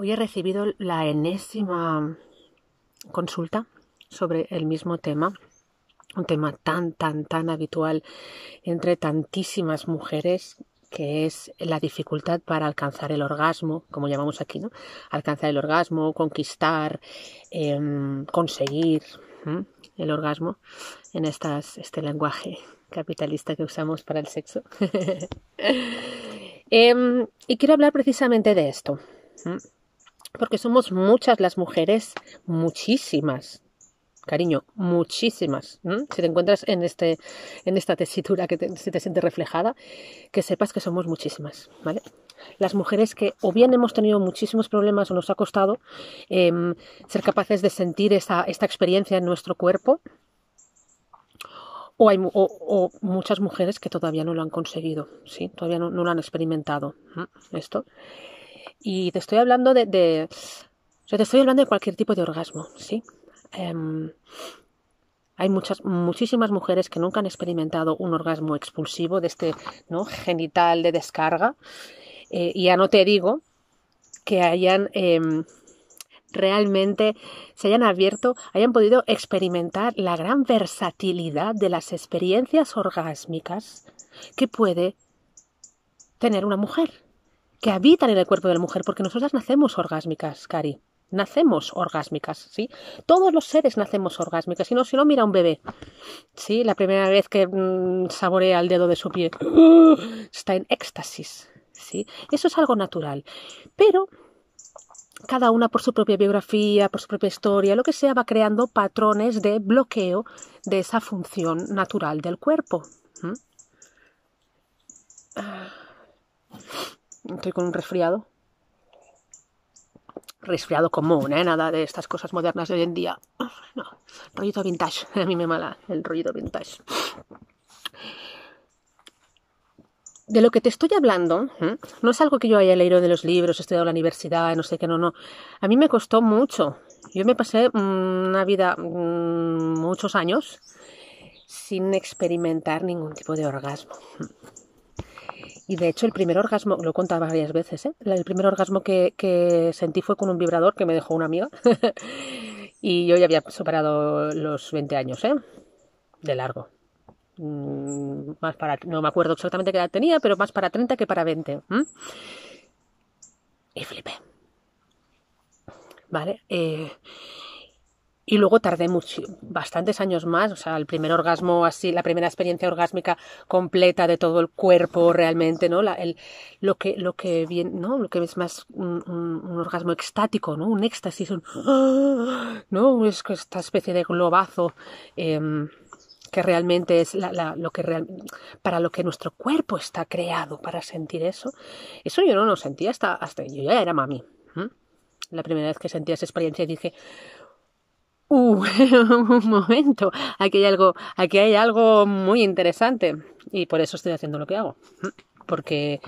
Hoy he recibido la enésima consulta sobre el mismo tema, un tema tan, tan, tan habitual entre tantísimas mujeres que es la dificultad para alcanzar el orgasmo, como llamamos aquí, ¿no? Alcanzar el orgasmo, conquistar, em, conseguir el orgasmo en este lenguaje capitalista que usamos para el sexo. Em, y quiero hablar precisamente de esto porque somos muchas las mujeres, muchísimas, cariño, muchísimas. Si te encuentras en, este, en esta tesitura que se te siente reflejada, que sepas que somos muchísimas, ¿vale? Las mujeres que o bien hemos tenido muchísimos problemas o nos ha costado em, ser capaces de sentir esta, experiencia en nuestro cuerpo, o hay muchas mujeres que todavía no lo han conseguido, ¿sí? todavía no, lo han experimentado. Esto. Y te estoy hablando de, te estoy hablando de cualquier tipo de orgasmo, ¿sí? Em, hay muchas, muchísimas mujeres que nunca han experimentado un orgasmo expulsivo de este ¿no? genital de descarga. Eh, y ya no te digo que hayan em, realmente se hayan abierto, hayan podido experimentar la gran versatilidad de las experiencias orgásmicas que puede tener una mujer que habitan en el cuerpo de la mujer, porque nosotras nacemos orgásmicas, Cari. Nacemos orgásmicas, ¿sí? Todos los seres nacemos orgásmicas. Si no, si no, mira un bebé, ¿sí? La primera vez que mm, saborea el dedo de su pie, ¡ah! está en éxtasis, ¿sí? Eso es algo natural. Pero cada una por su propia biografía, por su propia historia, lo que sea, va creando patrones de bloqueo de esa función natural del cuerpo. Estoy con un resfriado. Resfriado común, ¿eh? Nada de estas cosas modernas de hoy en día. No, rollito vintage. A mí me mala el rollito vintage. De lo que te estoy hablando, no es algo que yo haya leído de los libros, he estudiado en la universidad, no sé qué, no, no. A mí me costó mucho. Yo me pasé mm, una vida, mm, muchos años, sin experimentar ningún tipo de orgasmo. Y de hecho, el primer orgasmo, lo he contado varias veces, ¿eh? el primer orgasmo que, sentí fue con un vibrador que me dejó una amiga. y yo ya había superado los 20 años, ¿eh? De largo. Mm, más para, no me acuerdo exactamente qué edad tenía, pero más para 30 que para 20. Y flipé. ¿Vale? Eh, y luego tardé mucho, bastantes años más, o sea, el primer orgasmo así, la primera experiencia orgásmica completa de todo el cuerpo realmente, ¿no? La, el, lo que, lo que bien, ¿no? Lo que es más un, orgasmo extático, ¿no? Un éxtasis, un, ¿no? Es esta especie de globazo. Em, que realmente es la, lo que real, para lo que nuestro cuerpo está creado para sentir eso. Eso yo no lo sentía hasta, hasta yo ya era mami. La primera vez que sentí esa experiencia dije, uh, un momento, aquí hay algo, aquí hay algo muy interesante y por eso estoy haciendo lo que hago, porque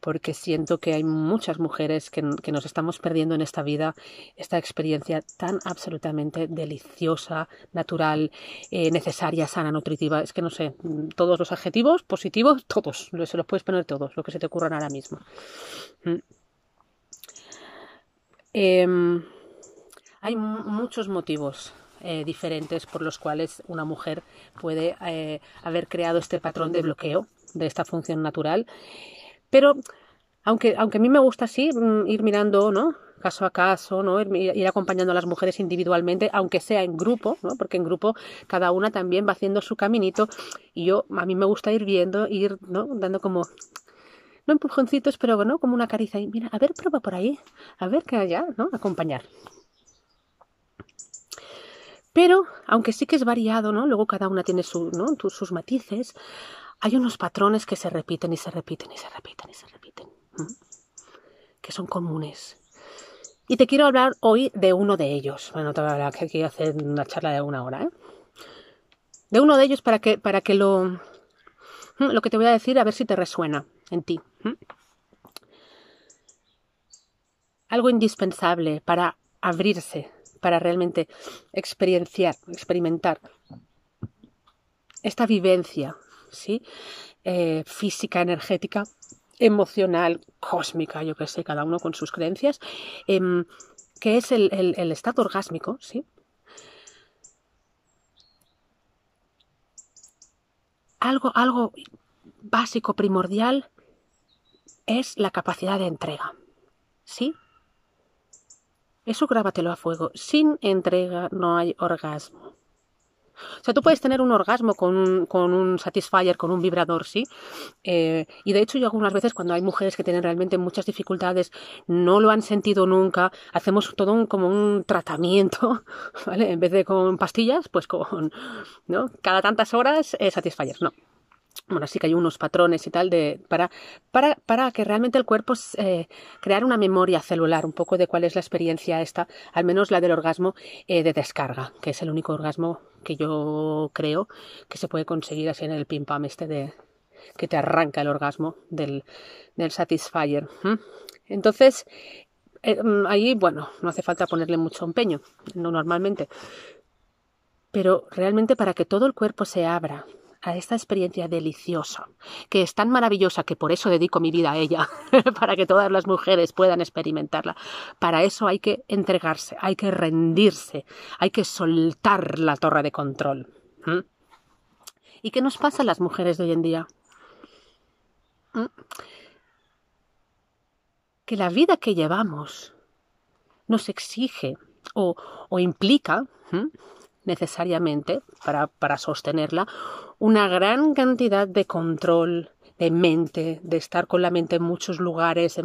porque siento que hay muchas mujeres que, nos estamos perdiendo en esta vida esta experiencia tan absolutamente deliciosa, natural, eh, necesaria, sana, nutritiva. Es que no sé, todos los adjetivos positivos, todos, se los puedes poner todos, lo que se te ocurran ahora mismo. Eh, hay muchos motivos eh, diferentes por los cuales una mujer puede eh, haber creado este patrón de bloqueo de esta función natural. Pero aunque, a mí me gusta así mm, ir mirando, ¿no? caso a caso, ¿no? Ir, acompañando a las mujeres individualmente, aunque sea en grupo, porque en grupo cada una también va haciendo su caminito y yo a mí me gusta ir viendo, ir ¿no? dando como no empujoncitos, pero ¿no? como una caricia y mira, a ver, prueba por ahí, a ver qué allá, ¿no? acompañar. Pero, aunque sí que es variado, ¿no? Luego cada una tiene sus matices, hay unos patrones que se repiten y se repiten y se repiten y se repiten, que son comunes. Y te quiero hablar hoy de uno de ellos. Bueno, te voy a que aquí hacer una charla de una hora, ¿eh? De uno de ellos para que, para que lo, lo que te voy a decir, a ver si te resuena en ti. Algo indispensable para abrirse para realmente experienciar, experimentar esta vivencia ¿sí? Eh, física, energética, emocional, cósmica, yo que sé, cada uno con sus creencias, em, que es el, el estado orgásmico, ¿sí? Algo, algo básico, primordial, es la capacidad de entrega. ¿Sí? Eso grábatelo a fuego. Sin entrega no hay orgasmo. O sea, tú puedes tener un orgasmo con un, con satisfier, con un vibrador, ¿sí? Eh, y de hecho yo algunas veces cuando hay mujeres que tienen realmente muchas dificultades, no lo han sentido nunca, hacemos todo un, como un tratamiento, ¿vale? En vez de con pastillas, pues con, ¿no? Cada tantas horas, eh, no bueno, sí que hay unos patrones y tal de, para, para, para que realmente el cuerpo eh, crear una memoria celular un poco de cuál es la experiencia esta, al menos la del orgasmo eh, de descarga, que es el único orgasmo que yo creo que se puede conseguir así en el pim pam este de que te arranca el orgasmo del, del satisfier. Entonces, eh, mm, ahí, bueno, no hace falta ponerle mucho empeño, no normalmente. Pero realmente para que todo el cuerpo se abra, a esta experiencia deliciosa, que es tan maravillosa que por eso dedico mi vida a ella, para que todas las mujeres puedan experimentarla. Para eso hay que entregarse, hay que rendirse, hay que soltar la torre de control. ¿Mm? ¿Y qué nos pasa a las mujeres de hoy en día? ¿Mm? Que la vida que llevamos nos exige o, o implica ¿Mm? necesariamente, para, sostenerla, una gran cantidad de control, de mente, de estar con la mente en muchos lugares,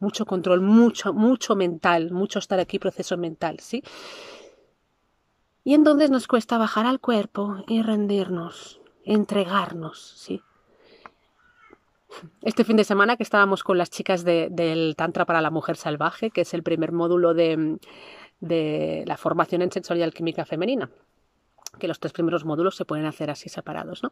mucho control, mucho, mucho mental, mucho estar aquí, proceso mental, ¿sí? Y entonces nos cuesta bajar al cuerpo y rendirnos, entregarnos, ¿sí? Este fin de semana que estábamos con las chicas del Tantra para la Mujer Salvaje, que es el primer módulo de, de la formación en sensorial química femenina que los tres primeros módulos se pueden hacer así separados, ¿no?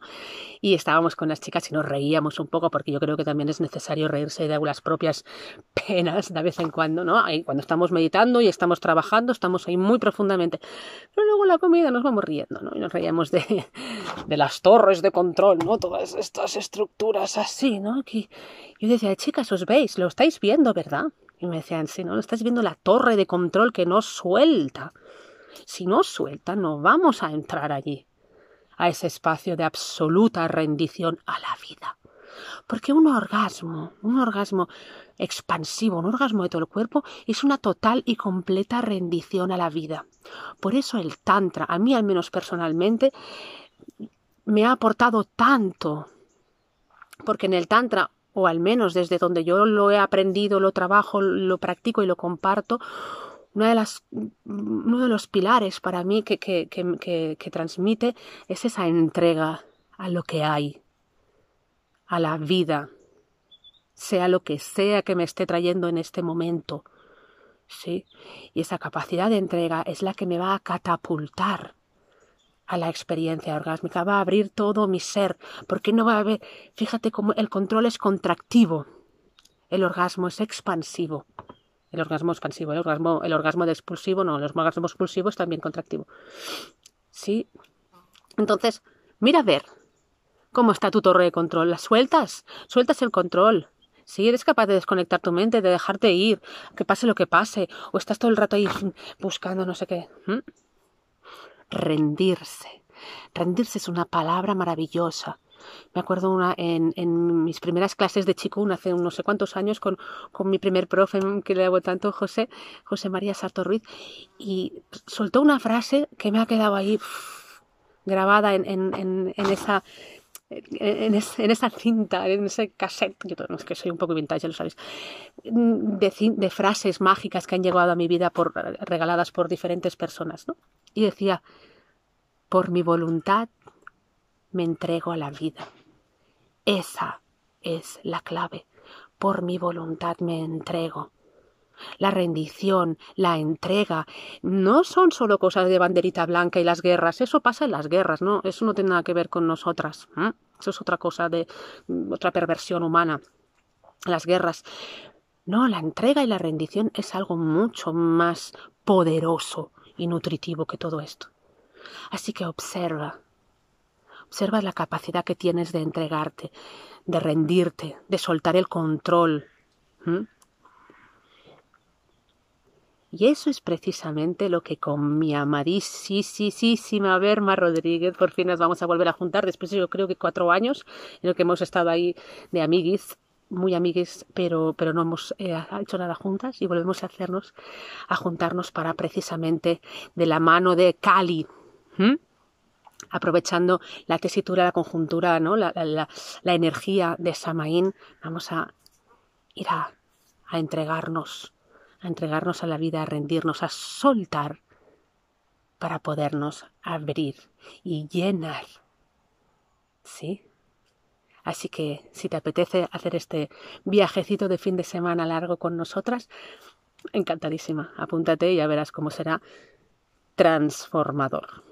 Y estábamos con las chicas y nos reíamos un poco porque yo creo que también es necesario reírse de algunas propias penas de vez en cuando, ¿no? Ahí, cuando estamos meditando y estamos trabajando, estamos ahí muy profundamente. Pero luego en la comida nos vamos riendo, ¿no? Y nos reíamos de, las torres de control, ¿no? Todas estas estructuras así, ¿no? aquí yo decía, chicas, os veis, lo estáis viendo, ¿verdad? Y me decían, si no, estás viendo la torre de control que no suelta. Si no suelta, no vamos a entrar allí, a ese espacio de absoluta rendición a la vida. Porque un orgasmo, un orgasmo expansivo, un orgasmo de todo el cuerpo, es una total y completa rendición a la vida. Por eso el Tantra, a mí al menos personalmente, me ha aportado tanto. Porque en el Tantra o al menos desde donde yo lo he aprendido, lo trabajo, lo practico y lo comparto, una de las, uno de los pilares para mí que, que, que, que transmite es esa entrega a lo que hay, a la vida, sea lo que sea que me esté trayendo en este momento. ¿sí? Y esa capacidad de entrega es la que me va a catapultar a la experiencia orgásmica, va a abrir todo mi ser, porque no va a haber, fíjate cómo el control es contractivo, el orgasmo es expansivo. El orgasmo expansivo, el orgasmo, el orgasmo de expulsivo, no, el orgasmo expulsivo es también contractivo. ¿Sí? Entonces, mira a ver cómo está tu torre de control. La sueltas, sueltas el control. Si eres capaz de desconectar tu mente, de dejarte ir, que pase lo que pase, o estás todo el rato ahí buscando no sé qué rendirse. Rendirse es una palabra maravillosa. Me acuerdo en, mis primeras clases de chico, hace no sé cuántos años, con, con, mi primer profe mm, que le hago tanto, José, José María Sarto y soltó una frase que me ha quedado ahí grabada en, en, en esa en, esa cinta, en ese cassette, yo que soy un poco vintage, ya lo sabéis, de, de, frases mágicas que han llegado a mi vida por, regaladas por diferentes personas, ¿no? Y decía, por mi voluntad me entrego a la vida. Esa es la clave. Por mi voluntad me entrego la rendición, la entrega, no son solo cosas de banderita blanca y las guerras, eso pasa en las guerras, ¿no? Eso no tiene nada que ver con nosotras, eso es otra cosa de mm, otra perversión humana, las guerras. No, la entrega y la rendición es algo mucho más poderoso y nutritivo que todo esto. Así que observa, observa la capacidad que tienes de entregarte, de rendirte, de soltar el control. Y eso es precisamente lo que con mi amadísima Berma Rodríguez por fin nos vamos a volver a juntar después yo creo que cuatro años en lo que hemos estado ahí de amiguis muy amiguis, pero, pero no hemos eh, hecho nada juntas y volvemos a hacernos, a juntarnos para precisamente de la mano de Cali. Aprovechando la tesitura, la conjuntura, ¿no? la, la, la, energía de Samaín, vamos a ir a entregarnos a entregarnos a la vida, a rendirnos, a soltar para podernos abrir y llenar. ¿Sí? Así que si te apetece hacer este viajecito de fin de semana largo con nosotras, encantadísima. Apúntate y ya verás cómo será transformador.